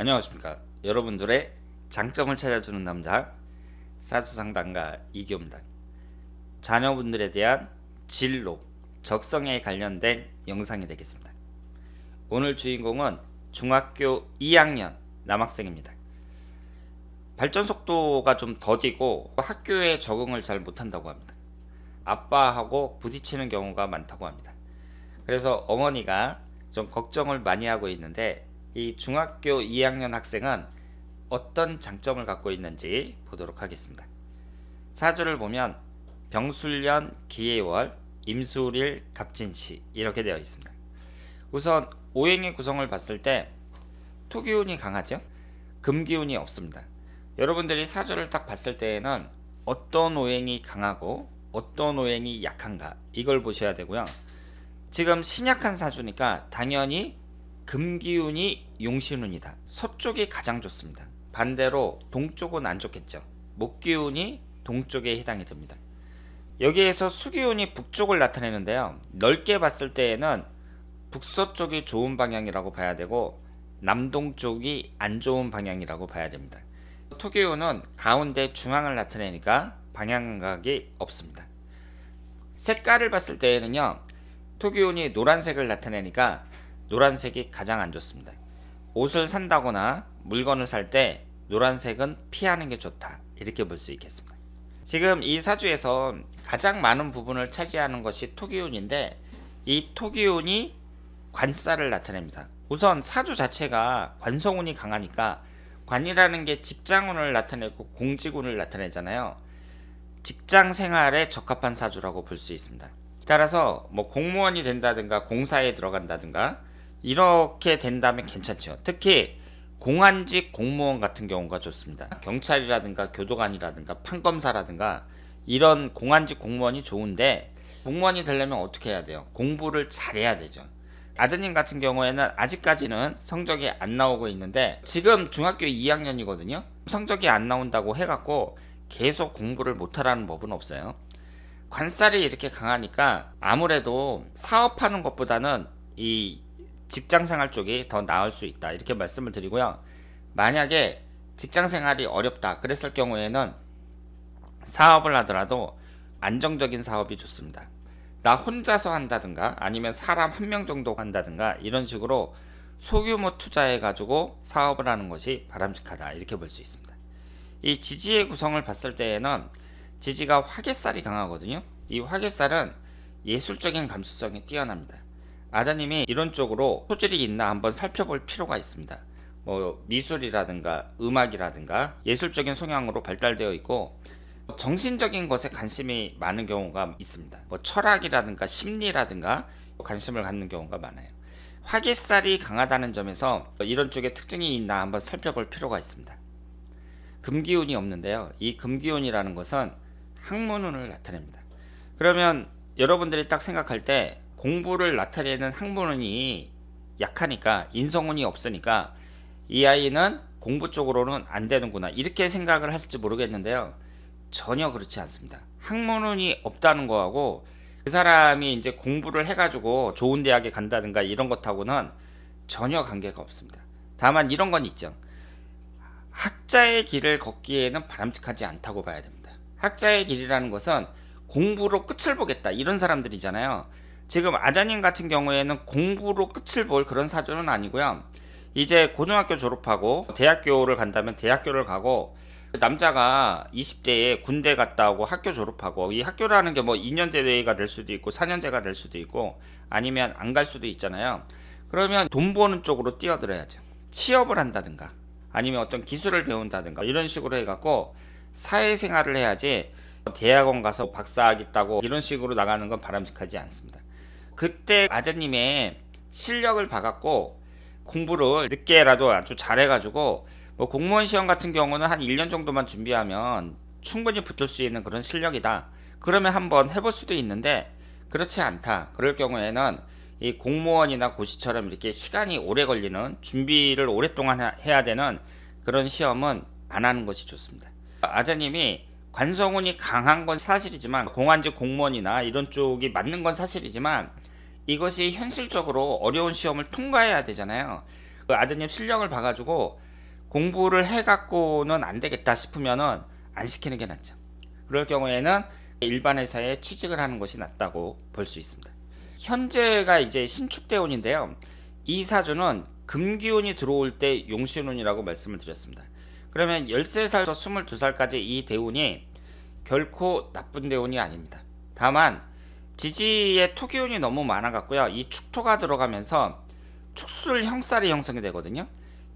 안녕하십니까 여러분들의 장점을 찾아주는 남자 사수상담가 이기호입니다 자녀분들에 대한 진로 적성에 관련된 영상이 되겠습니다 오늘 주인공은 중학교 2학년 남학생입니다 발전 속도가 좀 더디고 학교에 적응을 잘 못한다고 합니다 아빠하고 부딪히는 경우가 많다고 합니다 그래서 어머니가 좀 걱정을 많이 하고 있는데 이 중학교 2학년 학생은 어떤 장점을 갖고 있는지 보도록 하겠습니다. 사주를 보면 병술년, 기해월, 임수일, 갑진시 이렇게 되어 있습니다. 우선 오행의 구성을 봤을 때 토기운이 강하죠? 금기운이 없습니다. 여러분들이 사주를 딱 봤을 때에는 어떤 오행이 강하고 어떤 오행이 약한가 이걸 보셔야 되고요. 지금 신약한 사주니까 당연히 금기운이 용신운이다. 서쪽이 가장 좋습니다. 반대로 동쪽은 안 좋겠죠. 목기운이 동쪽에 해당이 됩니다. 여기에서 수기운이 북쪽을 나타내는데요. 넓게 봤을 때에는 북서쪽이 좋은 방향이라고 봐야 되고 남동쪽이 안 좋은 방향이라고 봐야 됩니다. 토기운은 가운데 중앙을 나타내니까 방향각이 없습니다. 색깔을 봤을 때에는요. 토기운이 노란색을 나타내니까 노란색이 가장 안 좋습니다. 옷을 산다거나 물건을 살 때 노란색은 피하는 게 좋다. 이렇게 볼 수 있겠습니다. 지금 이 사주에서 가장 많은 부분을 차지하는 것이 토기운인데 이 토기운이 관사를 나타냅니다. 우선 사주 자체가 관성운이 강하니까 관이라는 게 직장운을 나타내고 공직운을 나타내잖아요. 직장 생활에 적합한 사주라고 볼 수 있습니다. 따라서 뭐 공무원이 된다든가 공사에 들어간다든가 이렇게 된다면 괜찮죠. 특히 공안직 공무원 같은 경우가 좋습니다. 경찰이라든가 교도관이라든가 판검사라든가 이런 공안직 공무원이 좋은데 공무원이 되려면 어떻게 해야 돼요? 공부를 잘해야 되죠. 아드님 같은 경우에는 아직까지는 성적이 안 나오고 있는데 지금 중학교 2학년이거든요. 성적이 안 나온다고 해갖고 계속 공부를 못하라는 법은 없어요. 관살이 이렇게 강하니까 아무래도 사업하는 것보다는 이 직장 생활 쪽이 더 나을 수 있다. 이렇게 말씀을 드리고요. 만약에 직장 생활이 어렵다. 그랬을 경우에는 사업을 하더라도 안정적인 사업이 좋습니다. 나 혼자서 한다든가 아니면 사람 한 명 정도 한다든가 이런 식으로 소규모 투자해 가지고 사업을 하는 것이 바람직하다. 이렇게 볼 수 있습니다. 이 지지의 구성을 봤을 때에는 지지가 화개살이 강하거든요. 이 화개살은 예술적인 감수성이 뛰어납니다. 아다님이 이런 쪽으로 소질이 있나 한번 살펴볼 필요가 있습니다. 뭐 미술이라든가 음악이라든가 예술적인 성향으로 발달되어 있고 정신적인 것에 관심이 많은 경우가 있습니다. 뭐 철학이라든가 심리라든가 관심을 갖는 경우가 많아요. 화기살이 강하다는 점에서 이런 쪽에 특징이 있나 한번 살펴볼 필요가 있습니다. 금기운이 없는데요. 이 금기운이라는 것은 학문운을 나타냅니다. 그러면 여러분들이 딱 생각할 때 공부를 나타내는 학문이 약하니까 인성운이 없으니까 이 아이는 공부 쪽으로는 안 되는구나 이렇게 생각을 하실지 모르겠는데요 전혀 그렇지 않습니다 학문운이 없다는 거하고 그 사람이 이제 공부를 해가지고 좋은 대학에 간다든가 이런 것하고는 전혀 관계가 없습니다 다만 이런 건 있죠 학자의 길을 걷기에는 바람직하지 않다고 봐야 됩니다 학자의 길이라는 것은 공부로 끝을 보겠다 이런 사람들이잖아요 지금 아자님 같은 경우에는 공부로 끝을 볼 그런 사주는 아니고요. 이제 고등학교 졸업하고 대학교를 간다면 대학교를 가고 남자가 20대에 군대 갔다 오고 학교 졸업하고 이 학교라는 게 뭐 2년제가 될 수도 있고 4년제가 될 수도 있고 아니면 안 갈 수도 있잖아요. 그러면 돈 버는 쪽으로 뛰어들어야죠. 취업을 한다든가 아니면 어떤 기술을 배운다든가 이런 식으로 해갖고 사회생활을 해야지 대학원 가서 박사학위 따고 이런 식으로 나가는 건 바람직하지 않습니다. 그때 아드님의 실력을 봐갖고 공부를 늦게라도 아주 잘해가지고 뭐 공무원 시험 같은 경우는 한 1년 정도만 준비하면 충분히 붙을 수 있는 그런 실력이다. 그러면 한번 해볼 수도 있는데 그렇지 않다. 그럴 경우에는 이 공무원이나 고시처럼 이렇게 시간이 오래 걸리는 준비를 오랫동안 해야 되는 그런 시험은 안 하는 것이 좋습니다. 아드님이 관성운이 강한 건 사실이지만 공안직 공무원이나 이런 쪽이 맞는 건 사실이지만 이것이 현실적으로 어려운 시험을 통과해야 되잖아요. 그 아드님 실력을 봐가지고 공부를 해갖고는 안 되겠다 싶으면은 안 시키는 게 낫죠. 그럴 경우에는 일반 회사에 취직을 하는 것이 낫다고 볼 수 있습니다. 현재가 이제 신축대운인데요. 이 사주는 금기운이 들어올 때 용신운이라고 말씀을 드렸습니다. 그러면 13살부터 22살까지 이 대운이 결코 나쁜 대운이 아닙니다. 다만 지지의 토기운이 너무 많아갖고요. 이 축토가 들어가면서 축술 형살이 형성이 되거든요.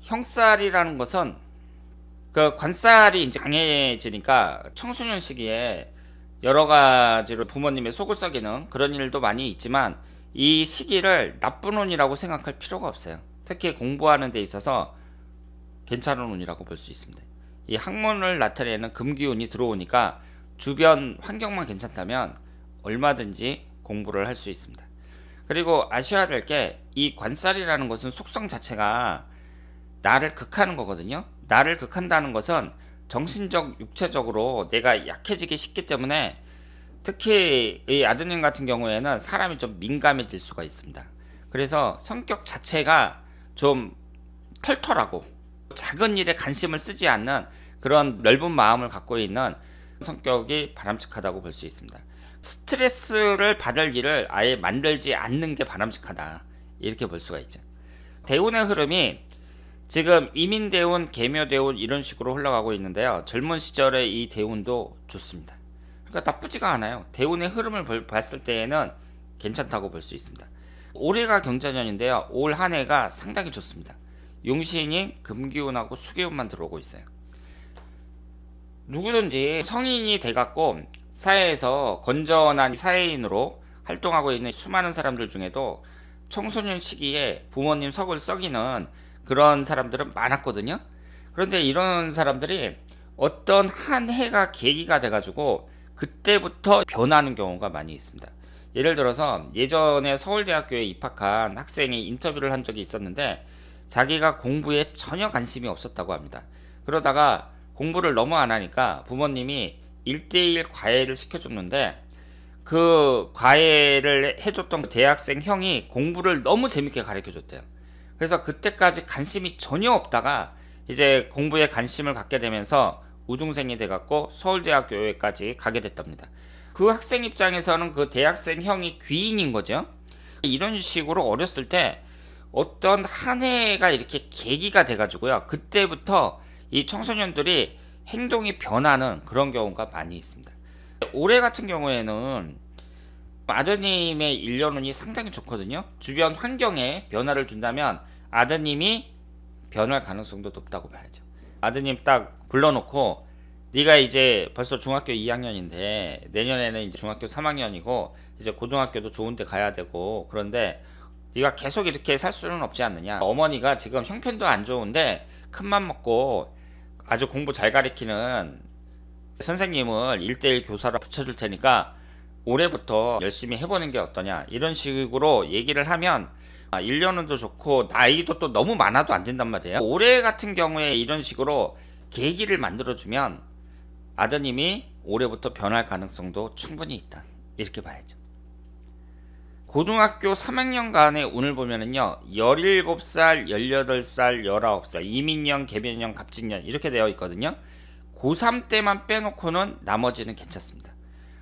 형살이라는 것은 그 관살이 이제 강해지니까 청소년 시기에 여러 가지로 부모님의 속을 썩이는 그런 일도 많이 있지만 이 시기를 나쁜 운이라고 생각할 필요가 없어요. 특히 공부하는 데 있어서 괜찮은 운이라고 볼 수 있습니다. 이 학문을 나타내는 금기운이 들어오니까 주변 환경만 괜찮다면 얼마든지 공부를 할 수 있습니다. 그리고 아셔야 될 게 이 관살이라는 것은 속성 자체가 나를 극하는 거거든요. 나를 극한다는 것은 정신적, 육체적으로 내가 약해지기 쉽기 때문에 특히 이 아드님 같은 경우에는 사람이 좀 민감해질 수가 있습니다. 그래서 성격 자체가 좀 털털하고 작은 일에 관심을 쓰지 않는 그런 넓은 마음을 갖고 있는 성격이 바람직하다고 볼 수 있습니다. 스트레스를 받을 일을 아예 만들지 않는 게 바람직하다. 이렇게 볼 수가 있죠. 대운의 흐름이 지금 이민대운, 개묘대운 이런 식으로 흘러가고 있는데요. 젊은 시절의 이 대운도 좋습니다. 그러니까 나쁘지가 않아요. 대운의 흐름을 봤을 때에는 괜찮다고 볼 수 있습니다. 올해가 경자년인데요. 올 한 해가 상당히 좋습니다. 용신이 금기운하고 수기운만 들어오고 있어요. 누구든지 성인이 돼갖고 사회에서 건전한 사회인으로 활동하고 있는 수많은 사람들 중에도 청소년 시기에 부모님 석을 썩이는 그런 사람들은 많았거든요. 그런데 이런 사람들이 어떤 한 해가 계기가 돼가지고 그때부터 변하는 경우가 많이 있습니다. 예를 들어서 예전에 서울대학교에 입학한 학생이 인터뷰를 한 적이 있었는데 자기가 공부에 전혀 관심이 없었다고 합니다. 그러다가 공부를 너무 안 하니까 부모님이 1대1 과외를 시켜줬는데 그 과외를 해줬던 그 대학생 형이 공부를 너무 재밌게 가르쳐줬대요. 그래서 그때까지 관심이 전혀 없다가 이제 공부에 관심을 갖게 되면서 우등생이 돼갖고 서울대학교에까지 가게 됐답니다. 그 학생 입장에서는 그 대학생 형이 귀인인 거죠. 이런 식으로 어렸을 때 어떤 한 해가 이렇게 계기가 돼가지고요. 그때부터 이 청소년들이 행동이 변하는 그런 경우가 많이 있습니다. 올해 같은 경우에는 아드님의 일년운이 상당히 좋거든요. 주변 환경에 변화를 준다면 아드님이 변할 가능성도 높다고 봐야죠. 아드님 딱 불러놓고 네가 이제 벌써 중학교 2학년인데 내년에는 이제 중학교 3학년이고 이제 고등학교도 좋은데 가야 되고 그런데 네가 계속 이렇게 살 수는 없지 않느냐. 어머니가 지금 형편도 안 좋은데 큰맘 먹고 아주 공부 잘 가리키는 선생님을 일대일 교사로 붙여줄 테니까 올해부터 열심히 해보는 게 어떠냐 이런 식으로 얘기를 하면 1년은도 아, 좋고 나이도 또 너무 많아도 안 된단 말이에요 올해 같은 경우에 이런 식으로 계기를 만들어주면 아드님이 올해부터 변할 가능성도 충분히 있다 이렇게 봐야죠 고등학교 3학년간에 오늘 보면은요, 17살, 18살, 19살, 이민년, 개변년, 갑진년, 이렇게 되어 있거든요. 고3 때만 빼놓고는 나머지는 괜찮습니다.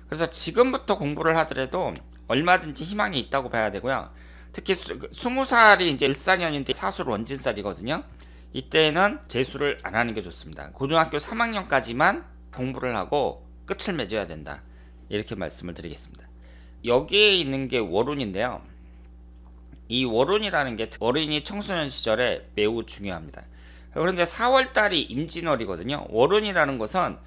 그래서 지금부터 공부를 하더라도 얼마든지 희망이 있다고 봐야 되고요. 특히 수, 20살이 그 이제 1사년인데 사술 원진살이거든요. 이때는 재수를 안 하는 게 좋습니다. 고등학교 3학년까지만 공부를 하고 끝을 맺어야 된다. 이렇게 말씀을 드리겠습니다. 여기에 있는 게 워론인데요. 이 워론이라는 게 어린이 청소년 시절에 매우 중요합니다. 그런데 4월달이 임진월이거든요. 월운이라는 것은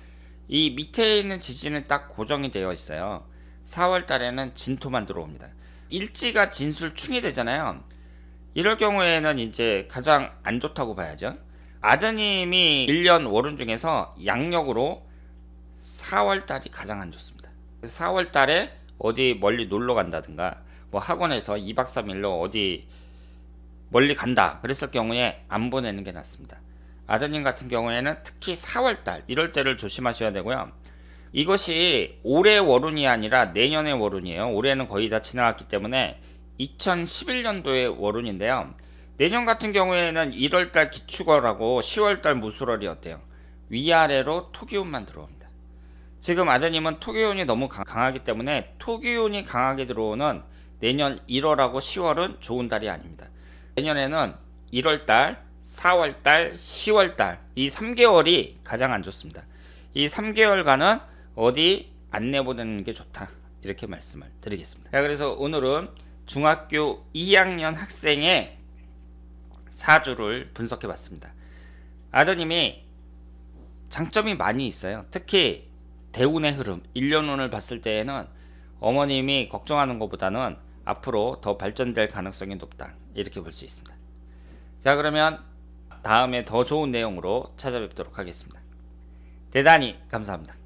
이 밑에 있는 지진은 딱 고정이 되어 있어요. 4월달에는 진토만 들어옵니다. 일지가 진술충이 되잖아요. 이럴 경우에는 이제 가장 안 좋다고 봐야죠. 아드님이 1년 월운 중에서 양력으로 4월달이 가장 안 좋습니다. 4월달에 어디 멀리 놀러 간다든가 뭐 학원에서 2박 3일로 어디 멀리 간다 그랬을 경우에 안 보내는 게 낫습니다. 아드님 같은 경우에는 특히 4월달 이럴 때를 조심하셔야 되고요. 이것이 올해 월운이 아니라 내년의 월운이에요. 올해는 거의 다 지나갔기 때문에 2011년도의 월운인데요. 내년 같은 경우에는 1월달 기축월하고 10월달 무술월이어때요 위아래로 토기운만 들어옵니다. 지금 아드님은 토기운이 너무 강하기 때문에 토기운이 강하게 들어오는 내년 1월하고 10월은 좋은 달이 아닙니다. 내년에는 1월달, 4월달, 10월달 이 3개월이 가장 안 좋습니다. 이 3개월간은 어디 안 내보내는 게 좋다 이렇게 말씀을 드리겠습니다. 자, 그래서 오늘은 중학교 2학년 학생의 사주를 분석해 봤습니다. 아드님이 장점이 많이 있어요. 특히 대운의 흐름, 1년운을 봤을 때에는 어머님이 걱정하는 것보다는 앞으로 더 발전될 가능성이 높다. 이렇게 볼 수 있습니다. 자, 그러면 다음에 더 좋은 내용으로 찾아뵙도록 하겠습니다. 대단히 감사합니다.